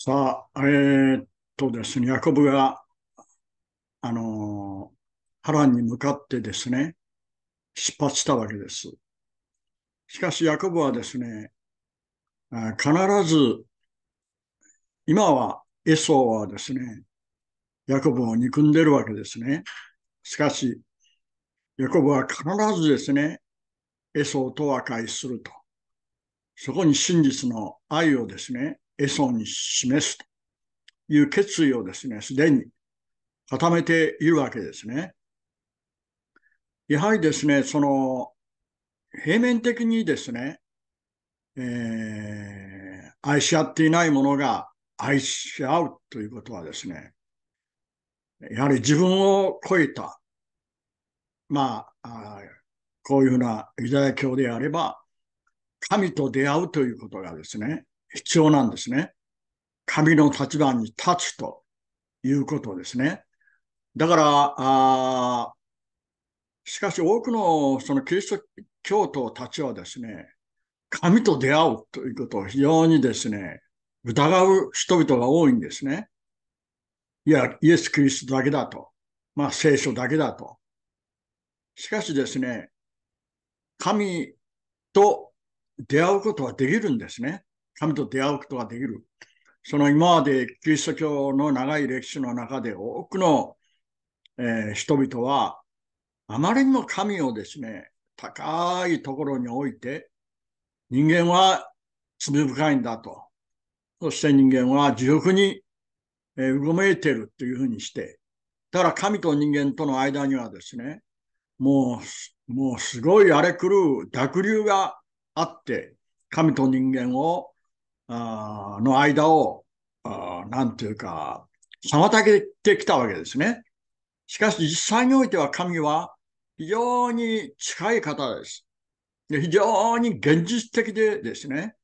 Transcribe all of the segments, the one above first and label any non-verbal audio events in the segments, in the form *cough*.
さあ、えー、っとですね、ヤコブが、あの、波乱に向かってですね、出発したわけです。しかし、ヤコブはですね、必ず、今は、エソーはですね、ヤコブを憎んでるわけですね。しかし、ヤコブは必ずですね、エソーと和解すると。そこに真実の愛をですね、エソに示すという決意をですね、すでに固めているわけですね。やはりですね、その、平面的にですね、えー、愛し合っていないものが愛し合うということはですね、やはり自分を超えた、まあ、こういうふうなユダヤ教であれば、神と出会うということがですね、必要なんですね。神の立場に立つということですね。だから、あしかし多くのそのキリスト教徒たちはですね、神と出会うということを非常にですね、疑う人々が多いんですね。いや、イエス・キリストだけだと。まあ、聖書だけだと。しかしですね、神と出会うことはできるんですね。神と出会うことができる。その今までキリスト教の長い歴史の中で多くの、えー、人々はあまりにも神をですね、高いところに置いて人間は罪深いんだと。そして人間は地獄にうごめいてるというふうにして。だから神と人間との間にはですね、もう、もうすごい荒れ狂う濁流があって、神と人間をあの間を、あなていうか、妨げてきたわけですね。しかし実際においては神は非常に近い方です。で非常に現実的でですね。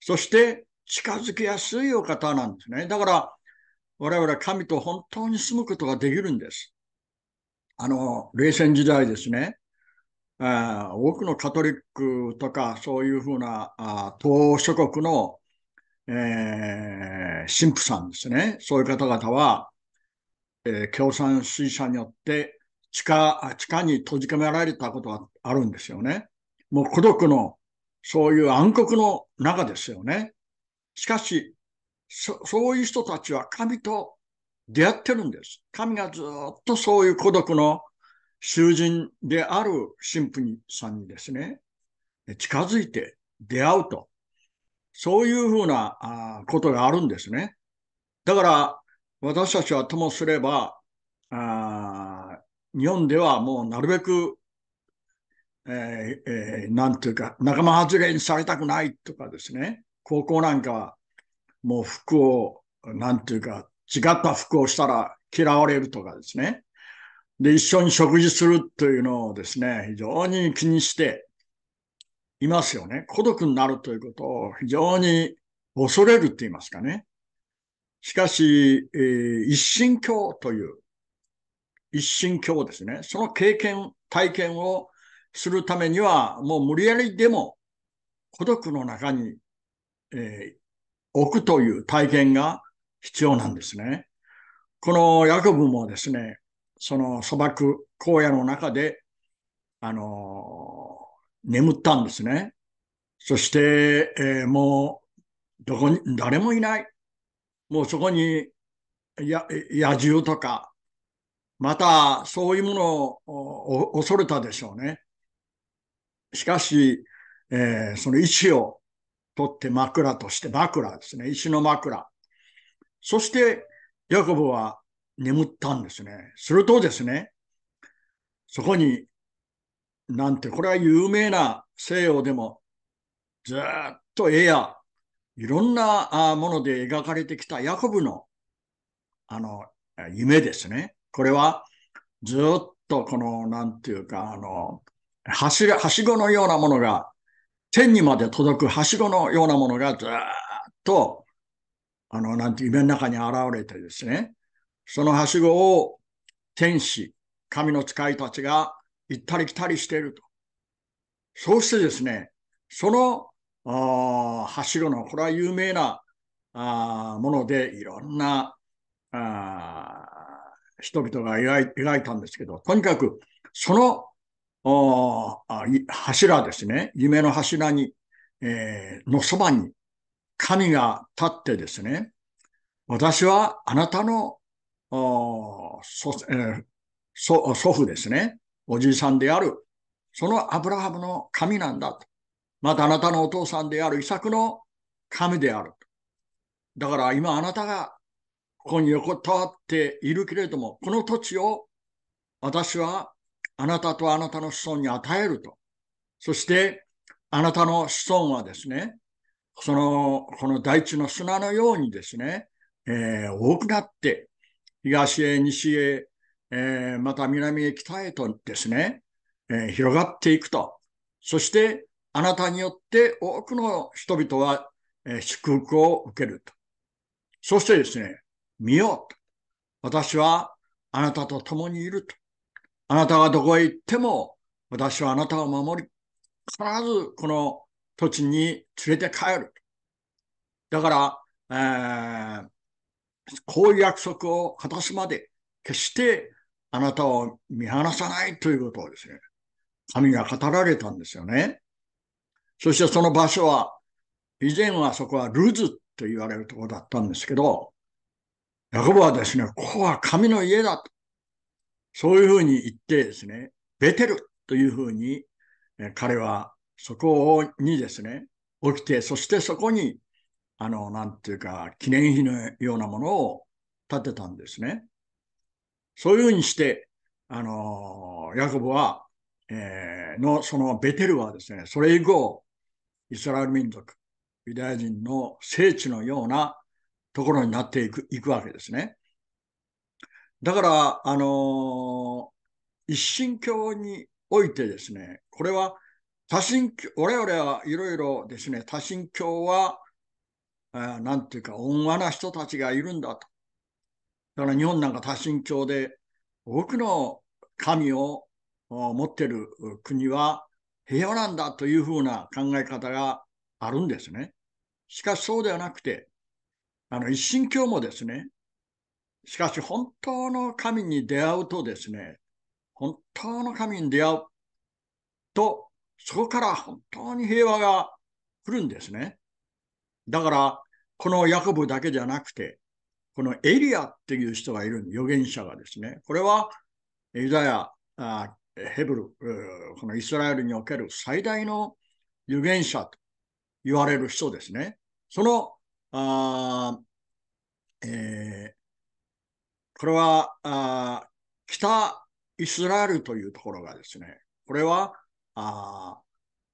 そして近づきやすいお方なんですね。だから我々神と本当に住むことができるんです。あの、冷戦時代ですね。多くのカトリックとかそういうふうなあ東欧諸国のえー、神父さんですね。そういう方々は、えー、共産主義者によって地下、地下に閉じ込められたことがあるんですよね。もう孤独の、そういう暗黒の中ですよね。しかし、そそういう人たちは神と出会ってるんです。神がずっとそういう孤独の囚人である神父さんにですね、近づいて出会うと。そういうふうなあことがあるんですね。だから私たちはともすればあ日本ではもうなるべく、えーえー、なんていうか仲間外れにされたくないとかですね高校なんかはもう服をなんていうか違った服をしたら嫌われるとかですねで一緒に食事するというのをですね非常に気にしていますよね。孤独になるということを非常に恐れるって言いますかね。しかし、えー、一神教という、一神教ですね。その経験、体験をするためには、もう無理やりでも孤独の中に、えー、置くという体験が必要なんですね。このヤコブもですね、その砂漠、荒野の中で、あのー眠ったんですね。そして、えー、もう、どこに、誰もいない。もうそこに、や、野獣とか、また、そういうものを恐れたでしょうね。しかし、えー、その石を取って枕として、枕ですね。石の枕。そして、ヤコブは眠ったんですね。するとですね、そこになんて、これは有名な西洋でもずっと絵やいろんなもので描かれてきたヤコブのあの夢ですね。これはずっとこのなんていうかあの柱、はしごのようなものが天にまで届くはしごのようなものがずっとあのなんて夢の中に現れてですね。そのはしごを天使、神の使いたちが行ったり来たりしていると。そうしてですね、その柱はしごの、これは有名なあもので、いろんなあ人々が描い描いたんですけど、とにかく、そのあ柱ですね、夢の柱に、えー、のそばに神が立ってですね、私はあなたのおえー、祖祖父ですね、おじいさんである、そのアブラハムの神なんだと。またあなたのお父さんであるイサクの神である。だから今あなたがここに横たわっているけれども、この土地を私はあなたとあなたの子孫に与えると。そしてあなたの子孫はですね、その、この大地の砂のようにですね、えー、多くなって、東へ西へえー、また南へ北へとですね、えー、広がっていくと。そしてあなたによって多くの人々は、えー、祝福を受けると。そしてですね、見ようと。私はあなたと共にいると。あなたがどこへ行っても私はあなたを守り、必ずこの土地に連れて帰る。だから、えー、こういう約束を果たすまで決してあなたを見放さないということをですね、神が語られたんですよね。そしてその場所は、以前はそこはルズと言われるところだったんですけど、ヤコブはですね、ここは神の家だと。そういうふうに言ってですね、ベテルというふうに、彼はそこにですね、起きて、そしてそこに、あの、なんていうか、記念碑のようなものを建てたんですね。そういうふうにして、あの、ヤコブは、えー、の、そのベテルはですね、それ以降、イスラエル民族、ユダヤ人の聖地のようなところになっていくいくわけですね。だから、あの一神教においてですね、これは多神教、我々はいろいろですね、多神教は、何ていうか、温和な人たちがいるんだと。だから日本なんか多神教で多くの神を持ってる国は平和なんだというふうな考え方があるんですね。しかしそうではなくて、あの一神教もですね、しかし本当の神に出会うとですね、本当の神に出会うと、そこから本当に平和が来るんですね。だから、このヤコブだけじゃなくて、このエリアっていう人がいるんで、預言者がですね。これは、ユダヤ、あヘブル、このイスラエルにおける最大の預言者と言われる人ですね。その、あえー、これはあ、北イスラエルというところがですね、これは、あ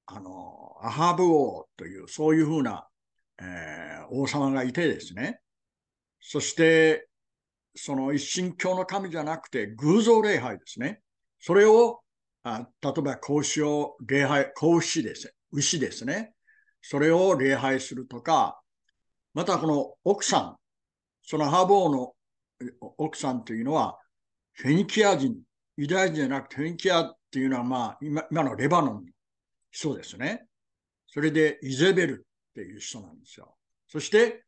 あの、アハブ王という、そういうふうな、えー、王様がいてですね、そして、その一神教の神じゃなくて偶像礼拝ですね。それを、あ例えば孔子を礼拝、孔子です。牛ですね。それを礼拝するとか、またこの奥さん、そのハボーの奥さんというのは、フェニキア人、ユダヤ人じゃなくてフェニキアっていうのは、まあ今、今のレバノンの人ですね。それでイゼベルっていう人なんですよ。そして、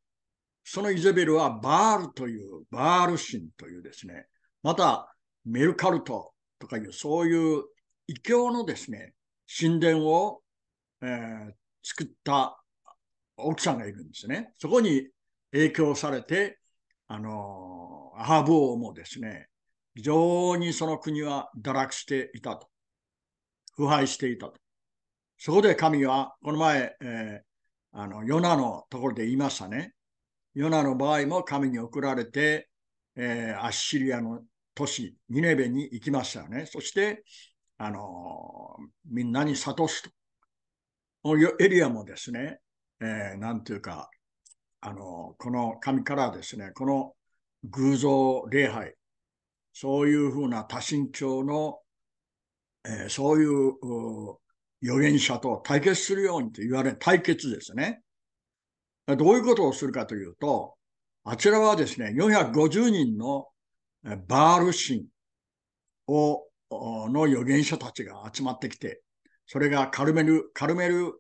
そのイゼベルはバールという、バール神というですね、またメルカルトとかいうそういう異教のですね、神殿を、えー、作った奥さんがいるんですね。そこに影響されて、あのアハブ王もですね、非常にその国は堕落していたと。腐敗していたと。そこで神は、この前、えー、あのヨナのところで言いましたね。ヨナの場合も神に送られて、えー、アッシリアの都市、ニネベに行きましたよね。そして、あのー、みんなに諭すと。エリアもですね、えー、なんいうか、あのー、この神からですね、この偶像礼拝、そういうふうな多神教の、えー、そういう預言者と対決するようにと言われ、対決ですね。どういうことをするかというと、あちらはですね、450人のバール神をの預言者たちが集まってきて、それがカルメル、カルメル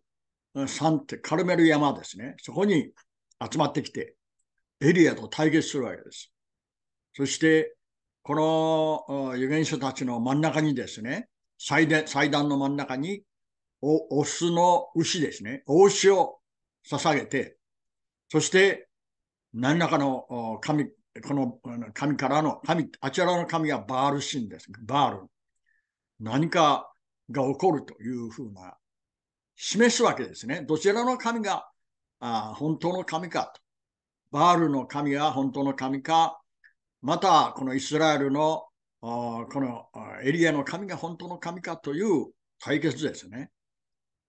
山って、カルメル山ですね。そこに集まってきて、エリアと対決するわけです。そして、この預言者たちの真ん中にですね、祭壇祭壇の真ん中に、おオスの牛ですね、お牛を捧げて、そして、何らかの神、この神からの神、あちらの神はバール神です。バール。何かが起こるというふうな、示すわけですね。どちらの神があ本当の神かと。バールの神は本当の神か、またこのイスラエルのこのエリアの神が本当の神かという対決ですね。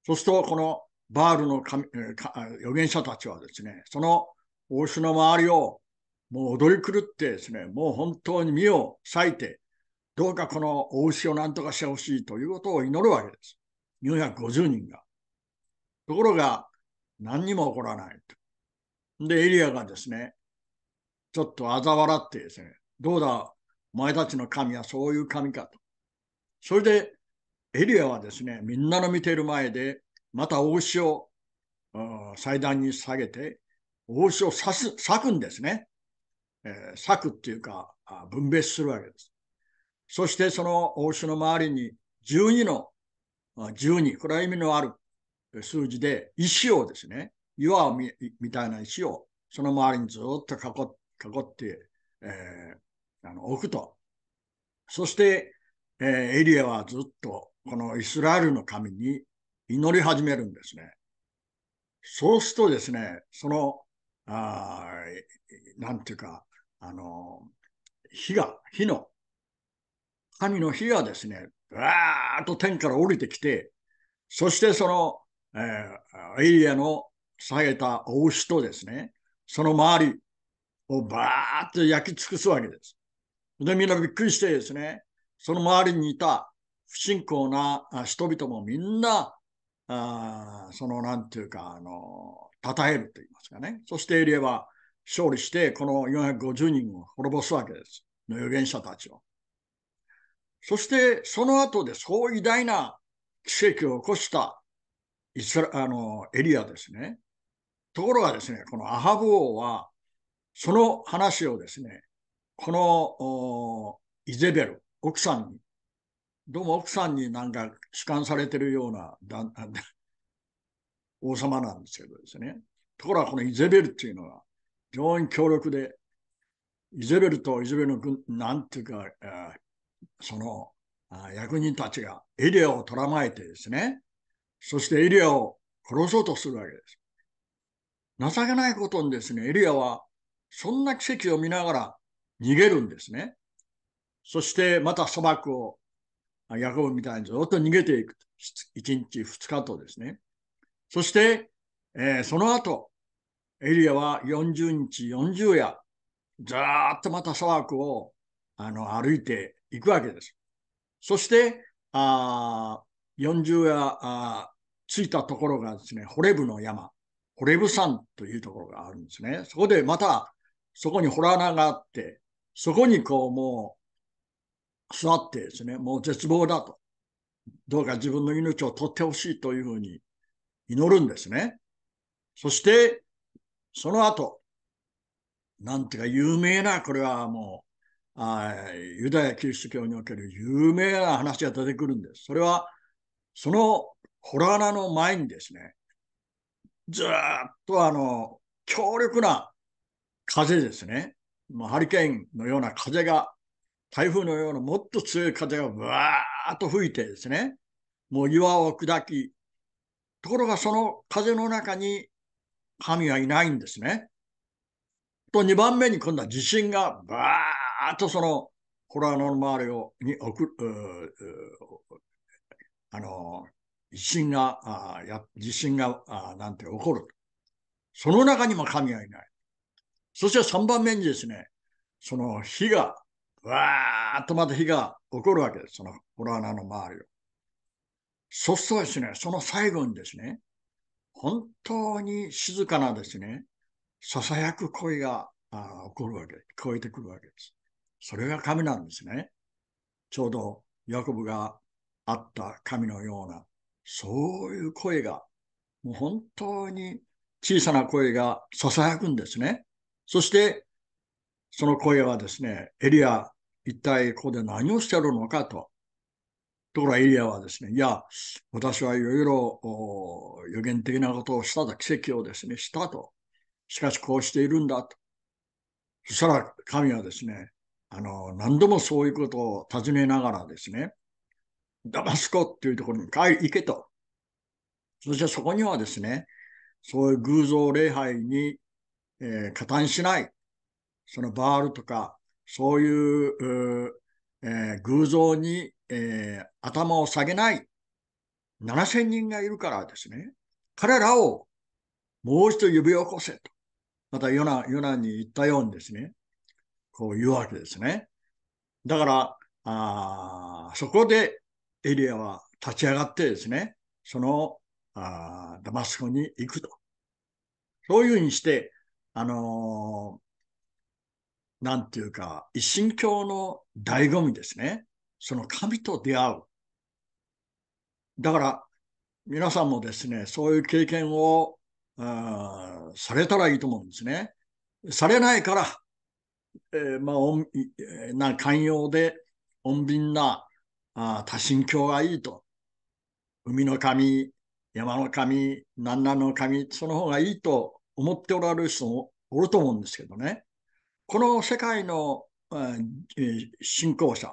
そうすると、このバールの神預言者たちはですね、その王子の周りをもう踊り狂ってですね、もう本当に身を裂いて、どうかこの王子を何とかしてほしいということを祈るわけです。450人が。ところが、何にも起こらないと。で、エリアがですね、ちょっと嘲笑ってですね、どうだ、お前たちの神はそういう神かと。それで、エリアはですね、みんなの見ている前で、また大石を祭壇に下げて、大石を刺す、裂くんですね。えー、裂くっていうか、分別するわけです。そしてその大石の周りに12の、十二これは意味のある数字で石をですね、岩をみたいな石をその周りにずっと囲囲って、えー、あの置くと。そして、えー、エリアはずっとこのイスラエルの神に祈り始めるんですね。そうするとですね、その、あなんていうか、あの、火が、火の、神の火がですね、わーっと天から降りてきて、そしてその、えー、エリアの下げたお牛とですね、その周りをバーっと焼き尽くすわけです。で、みんなびっくりしてですね、その周りにいた不信仰な人々もみんなあそのなんていうか、あの、称えると言いますかね。そしてエリアは勝利して、この450人を滅ぼすわけです。の預言者たちを。そしてその後でそう偉大な奇跡を起こしたイスラあのエリアですね。ところがですね、このアハブ王は、その話をですね、このイゼベル、奥さんにどうも奥さんになんか痴漢されてるような *laughs* 王様なんですけどですね。ところがこのイゼベルっていうのは非常に強力で、イゼベルとイゼベルの軍、なんていうか、その役人たちがエリアを捕らまえてですね、そしてエリアを殺そうとするわけです。情けないことにですね、エリアはそんな奇跡を見ながら逃げるんですね。そしてまた砂漠をヤコブみたいにずっと逃げていく。1日2日とですね。そして、えー、その後、エリアは40日40夜、ずーっとまた砂漠をあの歩いていくわけです。そして、あ40夜あ着いたところがですね、ホレブの山、ホレブ山というところがあるんですね。そこでまた、そこにホラ穴があって、そこにこうもう座ってですね、もう絶望だと。どうか自分の命を取ってほしいというふうに祈るんですね。そして、その後、なんていうか有名な、これはもう、あユダヤキリスト教における有名な話が出てくるんです。それは、そのホラー穴の前にですね、ずっとあの、強力な風ですね、まハリケーンのような風が台風のようなもっと強い風がわーっと吹いてですね、もう岩を砕き、ところがその風の中に神はいないんですね。と、二番目に今度は地震がバーっとそのコロナの周りをに送る、あの、地震が、あや地震があなんて起こる。その中にも神はいない。そして三番目にですね、その火がわーっとまた火が起こるわけです。その洞穴の周りを。そうすですね、その最後にですね、本当に静かなですね、囁く声があ起こるわけ、聞こえてくるわけです。それが神なんですね。ちょうどヤコブがあった神のような、そういう声が、もう本当に小さな声が囁くんですね。そしてその声はですね、エリア、一体ここで何をしてるのかと。ところがエリアはですね、いや、私はいろいろ予言的なことをしたと、奇跡をですね、したと。しかしこうしているんだと。そしたら神はですね、あの、何度もそういうことを尋ねながらですね、ダマスコっていうところに行けと。そしてそこにはですね、そういう偶像礼拝に、えー、加担しない。そのバールとか、そういう、えー、偶像に、えー、頭を下げない7000人がいるからですね、彼らをもう一度呼び起こせと、またヨナヨナに言ったようにですね、こう言うわけですね。だから、あそこでエリアは立ち上がってですね、そのあダマスコに行くと。そういうふうにして、あのなんていうか、一神教の醍醐味ですね。その神と出会う。だから、皆さんもですね、そういう経験を、されたらいいと思うんですね。されないから、えー、まあ、おな寛容で、穏便なあ多神教がいいと。海の神、山の神、南南の神、その方がいいと思っておられる人もおると思うんですけどね。この世界の信仰者、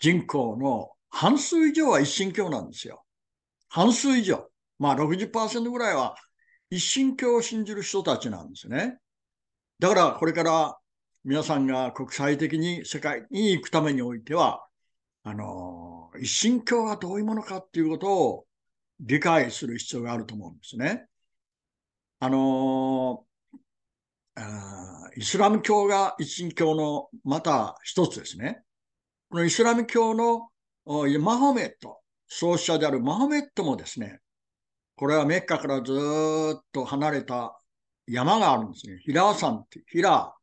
人口の半数以上は一神教なんですよ。半数以上。まあ60%ぐらいは一神教を信じる人たちなんですね。だからこれから皆さんが国際的に世界に行くためにおいては、あの、一神教はどういうものかっていうことを理解する必要があると思うんですね。あの、イスラム教が一神教のまた一つですね。このイスラム教のマホメット、創始者であるマホメットもですね、これはメッカからずっと離れた山があるんですね。ヒラーんって、ヒラ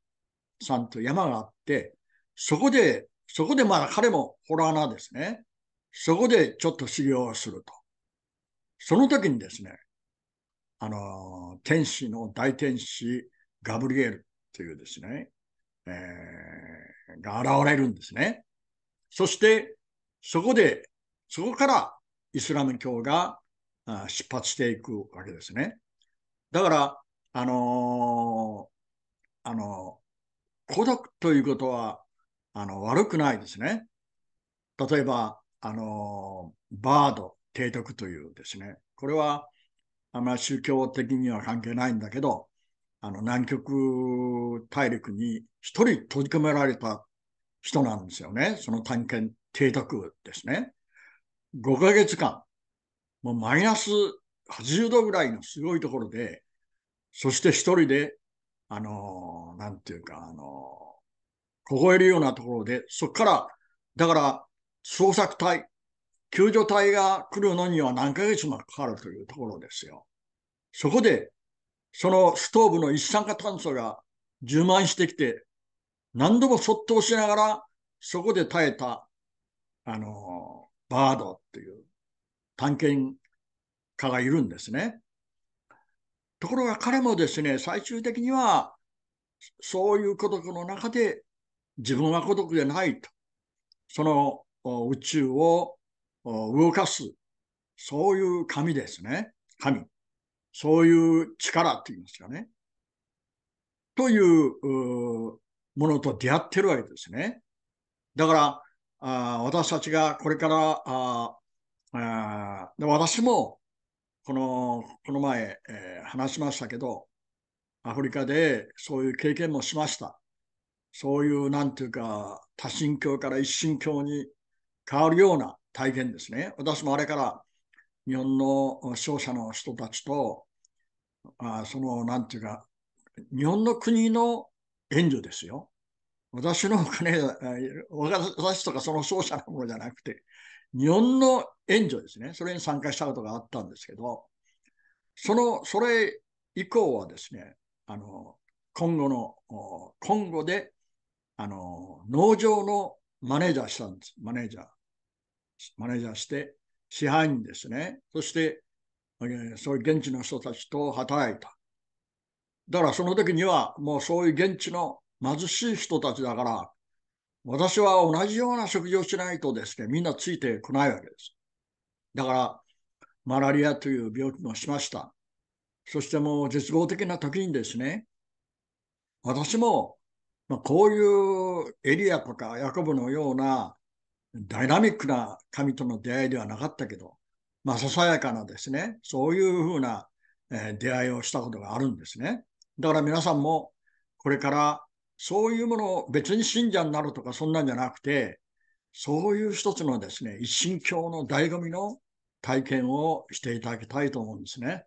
ーんと山があって、そこで、そこでまだ彼もホラー穴ですね。そこでちょっと修行をすると。その時にですね、あの、天使の大天使、ガブリエルというですね、えー、が現れるんですね。そして、そこで、そこからイスラム教が出発していくわけですね。だから、あのー、あのー、孤独ということは、あの、悪くないですね。例えば、あのー、バード、提督というですね、これは、あんまり宗教的には関係ないんだけど、あの南極大陸に一人閉じ込められた人なんですよね。その探検邸宅ですね。5ヶ月間、もうマイナス80度ぐらいのすごいところで、そして一人で、あのー、なんていうか、あのー、凍えるようなところで、そこから、だから、捜索隊、救助隊が来るのには何ヶ月もかかるというところですよ。そこでそのストーブの一酸化炭素が充満してきて、何度もそっと押しながら、そこで耐えた、あの、バードっていう探検家がいるんですね。ところが彼もですね、最終的には、そういう孤独の中で、自分は孤独でないと。その宇宙を動かす、そういう神ですね。神。そういう力って言いますかね。というものと出会ってるわけですね。だから、あ私たちがこれからああ私もこのこの前、えー、話しましたけどアフリカでそういう経験もしましたそういうなんていうか多神教から一神教に変わるような体験ですね私もあれから日本の商社の人たちと、あその、なんていうか、日本の国の援助ですよ。私のお金、私とかその商社のものじゃなくて、日本の援助ですね。それに参加したことがあったんですけど、その、それ以降はですね、あの、今後の、今後で、あの、農場のマネージャーしたんです。マネージャー。マネージャーして、支配人ですね。そして、そういう現地の人たちと働いた。だからその時にはもうそういう現地の貧しい人たちだから、私は同じような食事をしないとですね、みんなついてこないわけです。だから、マラリアという病気もしました。そしてもう絶望的な時にですね、私も、まこういうエリアとかヤコブのようなダイナミックな神との出会いではなかったけど、まあ、ささやかなですね、そういうふうな、え出会いをしたことがあるんですね。だから皆さんも、これからそういうものを別に信者になるとかそんなんじゃなくて、そういう一つのですね、一神教の醍醐味の体験をしていただきたいと思うんですね。